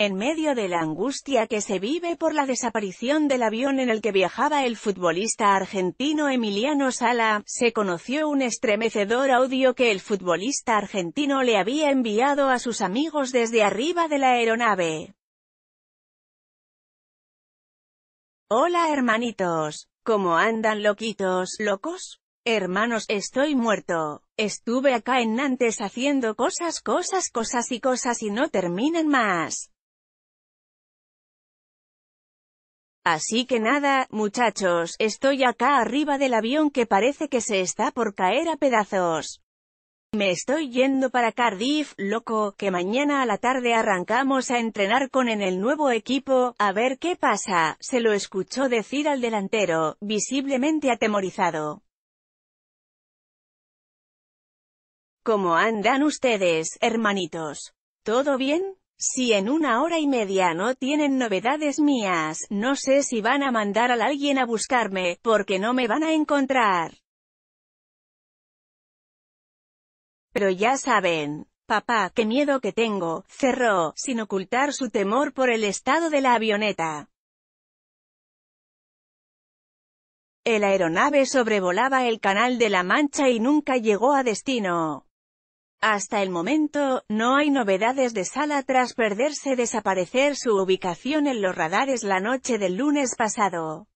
En medio de la angustia que se vive por la desaparición del avión en el que viajaba el futbolista argentino Emiliano Sala, se conoció un estremecedor audio que el futbolista argentino le había enviado a sus amigos desde arriba de la aeronave. Hola hermanitos, ¿cómo andan loquitos, locos? Hermanos, estoy muerto. Estuve acá en Nantes haciendo cosas, cosas, cosas y cosas y no terminan más. Así que nada, muchachos, estoy acá arriba del avión que parece que se está por caer a pedazos. Me estoy yendo para Cardiff, loco, que mañana a la tarde arrancamos a entrenar con en el nuevo equipo, a ver qué pasa, se lo escuchó decir al delantero, visiblemente atemorizado. ¿Cómo andan ustedes, hermanitos? ¿Todo bien? Si en una hora y media no tienen novedades mías, no sé si van a mandar a alguien a buscarme, porque no me van a encontrar. Pero ya saben, papá, qué miedo que tengo, cerró, sin ocultar su temor por el estado de la avioneta. El aeronave sobrevolaba el Canal de la Mancha y nunca llegó a destino. Hasta el momento, no hay novedades de Sala tras perderse desaparecer su ubicación en los radares la noche del lunes pasado.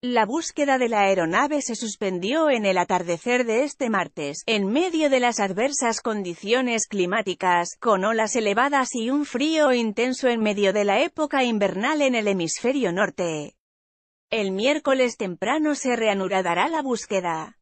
La búsqueda de la aeronave se suspendió en el atardecer de este martes, en medio de las adversas condiciones climáticas, con olas elevadas y un frío intenso en medio de la época invernal en el hemisferio norte. El miércoles temprano se reanudará la búsqueda.